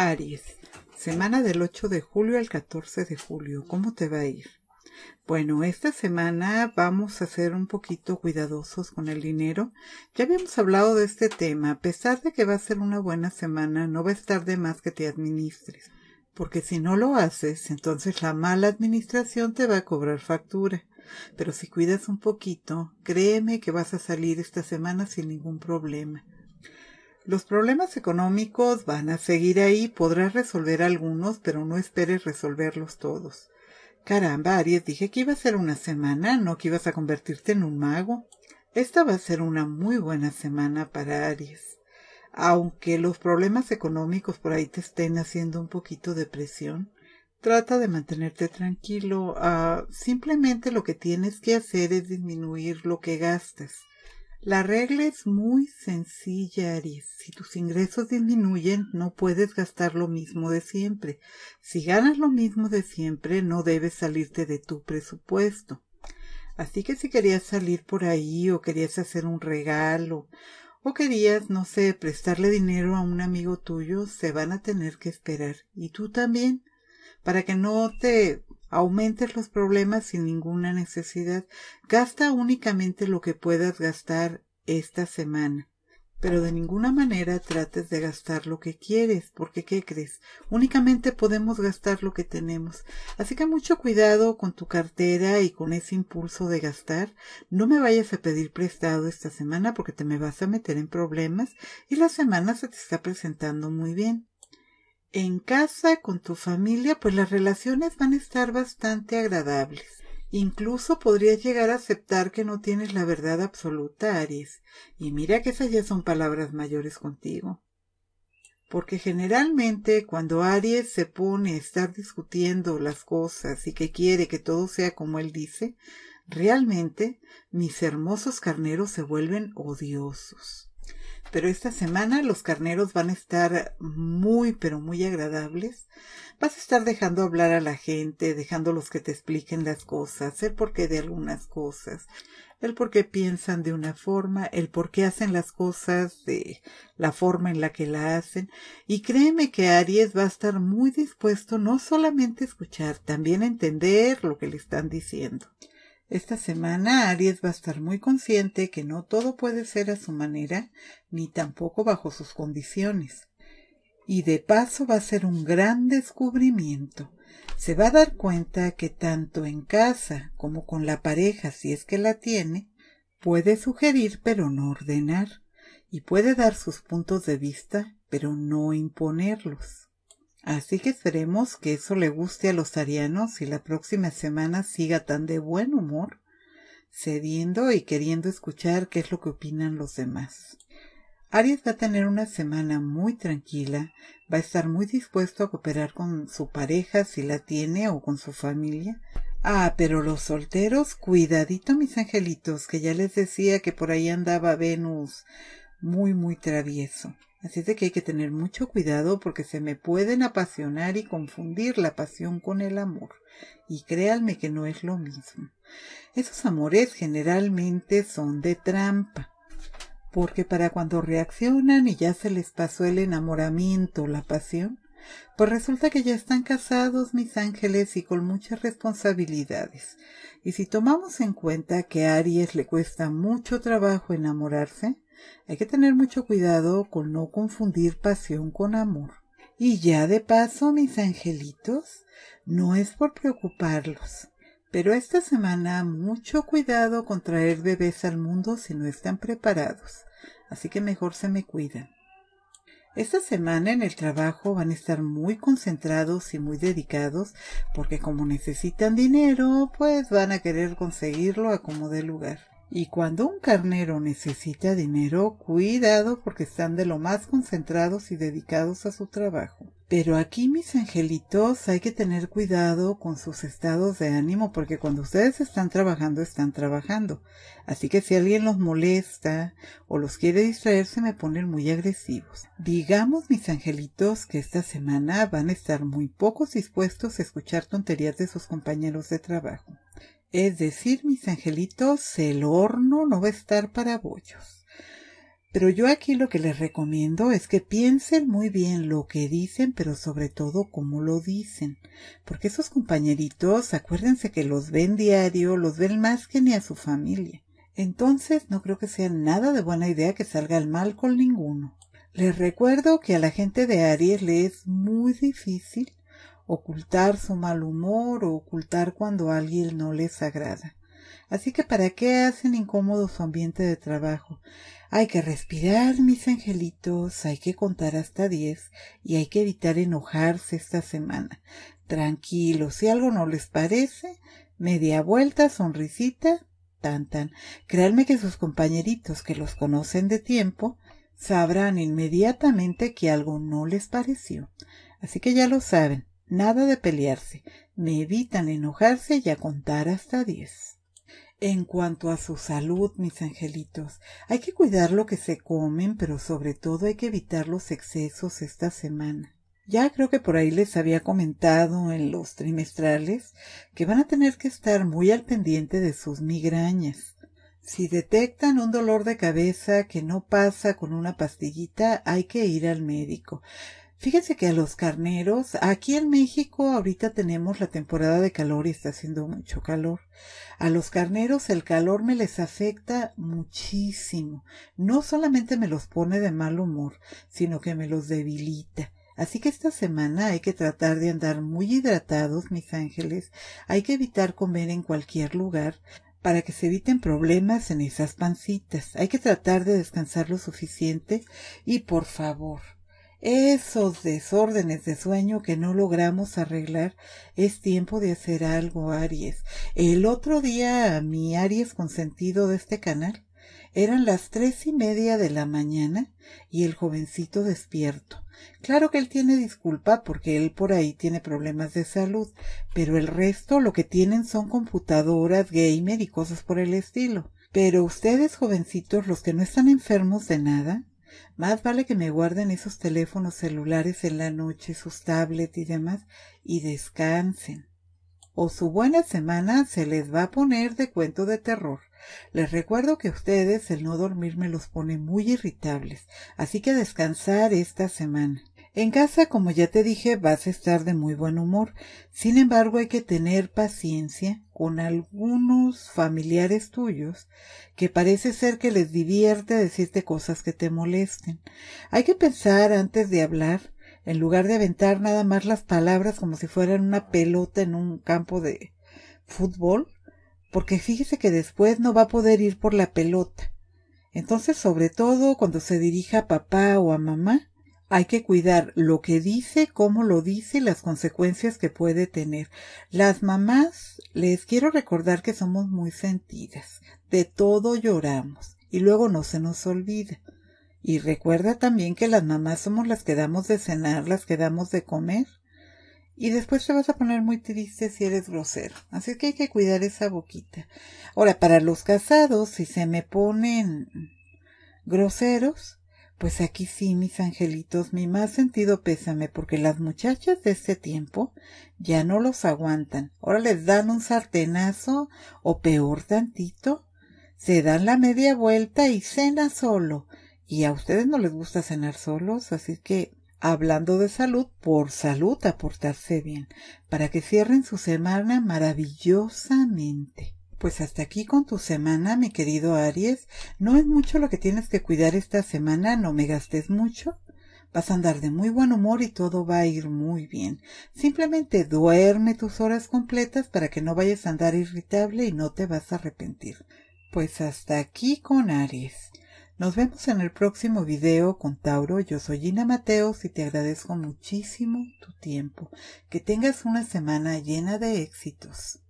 Aries, semana del 8 de julio al 14 de julio, ¿cómo te va a ir? Bueno, esta semana vamos a ser un poquito cuidadosos con el dinero. Ya habíamos hablado de este tema. A pesar de que va a ser una buena semana, no va a estar de más que te administres. Porque si no lo haces, entonces la mala administración te va a cobrar factura. Pero si cuidas un poquito, créeme que vas a salir esta semana sin ningún problema. Los problemas económicos van a seguir ahí, podrás resolver algunos, pero no esperes resolverlos todos. Caramba, Aries, dije que iba a ser una semana, no que ibas a convertirte en un mago. Esta va a ser una muy buena semana para Aries. Aunque los problemas económicos por ahí te estén haciendo un poquito de presión, trata de mantenerte tranquilo. Ah, simplemente lo que tienes que hacer es disminuir lo que gastes. La regla es muy sencilla, Aries. Si tus ingresos disminuyen, no puedes gastar lo mismo de siempre. Si ganas lo mismo de siempre, no debes salirte de tu presupuesto. Así que si querías salir por ahí o querías hacer un regalo o querías, no sé, prestarle dinero a un amigo tuyo, se van a tener que esperar. Y tú también, para que no te aumentes los problemas sin ninguna necesidad. Gasta únicamente lo que puedas gastar esta semana. Pero de ninguna manera trates de gastar lo que quieres, porque ¿qué crees? Únicamente podemos gastar lo que tenemos. Así que mucho cuidado con tu cartera y con ese impulso de gastar. No me vayas a pedir prestado esta semana porque te me vas a meter en problemas y la semana se te está presentando muy bien en casa, con tu familia, pues las relaciones van a estar bastante agradables. Incluso podrías llegar a aceptar que no tienes la verdad absoluta, Aries. Y mira que esas ya son palabras mayores contigo. Porque generalmente cuando Aries se pone a estar discutiendo las cosas y que quiere que todo sea como él dice, realmente mis hermosos carneros se vuelven odiosos pero esta semana los carneros van a estar muy, pero muy agradables. Vas a estar dejando hablar a la gente, dejando los que te expliquen las cosas, el porqué de algunas cosas, el por qué piensan de una forma, el por qué hacen las cosas de la forma en la que la hacen. Y créeme que Aries va a estar muy dispuesto no solamente a escuchar, también a entender lo que le están diciendo. Esta semana Aries va a estar muy consciente que no todo puede ser a su manera ni tampoco bajo sus condiciones. Y de paso va a ser un gran descubrimiento. Se va a dar cuenta que tanto en casa como con la pareja, si es que la tiene, puede sugerir pero no ordenar, y puede dar sus puntos de vista pero no imponerlos. Así que esperemos que eso le guste a los arianos y la próxima semana siga tan de buen humor, cediendo y queriendo escuchar qué es lo que opinan los demás. Aries va a tener una semana muy tranquila, va a estar muy dispuesto a cooperar con su pareja si la tiene o con su familia. Ah, pero los solteros, cuidadito mis angelitos, que ya les decía que por ahí andaba Venus muy, muy travieso. Así es de que hay que tener mucho cuidado porque se me pueden apasionar y confundir la pasión con el amor. Y créanme que no es lo mismo. Esos amores generalmente son de trampa porque para cuando reaccionan y ya se les pasó el enamoramiento, la pasión, pues resulta que ya están casados mis ángeles y con muchas responsabilidades. Y si tomamos en cuenta que a Aries le cuesta mucho trabajo enamorarse, hay que tener mucho cuidado con no confundir pasión con amor. Y ya de paso, mis angelitos, no es por preocuparlos, pero esta semana mucho cuidado con traer bebés al mundo si no están preparados, así que mejor se me cuidan. Esta semana en el trabajo van a estar muy concentrados y muy dedicados porque como necesitan dinero, pues van a querer conseguirlo a como dé lugar. Y cuando un carnero necesita dinero, cuidado porque están de lo más concentrados y dedicados a su trabajo. Pero aquí, mis angelitos, hay que tener cuidado con sus estados de ánimo porque cuando ustedes están trabajando, están trabajando. Así que si alguien los molesta o los quiere distraer, se me ponen muy agresivos. Digamos, mis angelitos, que esta semana van a estar muy pocos dispuestos a escuchar tonterías de sus compañeros de trabajo. Es decir, mis angelitos, el horno no va a estar para bollos. Pero yo aquí lo que les recomiendo es que piensen muy bien lo que dicen, pero sobre todo cómo lo dicen. Porque esos compañeritos, acuérdense que los ven diario, los ven más que ni a su familia. Entonces no creo que sea nada de buena idea que salga el mal con ninguno. Les recuerdo que a la gente de Aries le es muy difícil ocultar su mal humor o ocultar cuando alguien no les agrada. Así que ¿para qué hacen incómodo su ambiente de trabajo? Hay que respirar, mis angelitos, hay que contar hasta diez y hay que evitar enojarse esta semana. Tranquilos, si algo no les parece, media vuelta, sonrisita, tantan. Créanme que sus compañeritos que los conocen de tiempo sabrán inmediatamente que algo no les pareció. Así que ya lo saben, nada de pelearse. Me evitan enojarse y a contar hasta diez. En cuanto a su salud, mis angelitos, hay que cuidar lo que se comen, pero sobre todo hay que evitar los excesos esta semana. Ya creo que por ahí les había comentado en los trimestrales que van a tener que estar muy al pendiente de sus migrañas. Si detectan un dolor de cabeza que no pasa con una pastillita, hay que ir al médico. Fíjense que a los carneros, aquí en México ahorita tenemos la temporada de calor y está haciendo mucho calor. A los carneros el calor me les afecta muchísimo. No solamente me los pone de mal humor, sino que me los debilita. Así que esta semana hay que tratar de andar muy hidratados, mis ángeles. Hay que evitar comer en cualquier lugar para que se eviten problemas en esas pancitas. Hay que tratar de descansar lo suficiente y por favor, esos desórdenes de sueño que no logramos arreglar, es tiempo de hacer algo, Aries. El otro día, mi Aries consentido de este canal, eran las tres y media de la mañana y el jovencito despierto. Claro que él tiene disculpa porque él por ahí tiene problemas de salud, pero el resto lo que tienen son computadoras, gamer y cosas por el estilo. Pero ustedes, jovencitos, los que no están enfermos de nada, más vale que me guarden esos teléfonos celulares en la noche, sus tablets y demás, y descansen. O su buena semana se les va a poner de cuento de terror. Les recuerdo que ustedes el no dormir me los pone muy irritables, así que descansar esta semana. En casa, como ya te dije, vas a estar de muy buen humor. Sin embargo, hay que tener paciencia con algunos familiares tuyos que parece ser que les divierte decirte cosas que te molesten. Hay que pensar antes de hablar, en lugar de aventar nada más las palabras como si fueran una pelota en un campo de fútbol, porque fíjese que después no va a poder ir por la pelota. Entonces, sobre todo cuando se dirija a papá o a mamá, hay que cuidar lo que dice, cómo lo dice y las consecuencias que puede tener. Las mamás, les quiero recordar que somos muy sentidas. De todo lloramos y luego no se nos olvida. Y recuerda también que las mamás somos las que damos de cenar, las que damos de comer. Y después te vas a poner muy triste si eres grosero. Así que hay que cuidar esa boquita. Ahora, para los casados, si se me ponen groseros, pues aquí sí, mis angelitos, mi más sentido pésame, porque las muchachas de este tiempo ya no los aguantan. Ahora les dan un sartenazo, o peor tantito, se dan la media vuelta y cena solo. Y a ustedes no les gusta cenar solos, así que hablando de salud, por salud aportarse bien, para que cierren su semana maravillosamente. Pues hasta aquí con tu semana, mi querido Aries. No es mucho lo que tienes que cuidar esta semana, no me gastes mucho. Vas a andar de muy buen humor y todo va a ir muy bien. Simplemente duerme tus horas completas para que no vayas a andar irritable y no te vas a arrepentir. Pues hasta aquí con Aries. Nos vemos en el próximo video con Tauro. Yo soy Gina Mateos y te agradezco muchísimo tu tiempo. Que tengas una semana llena de éxitos.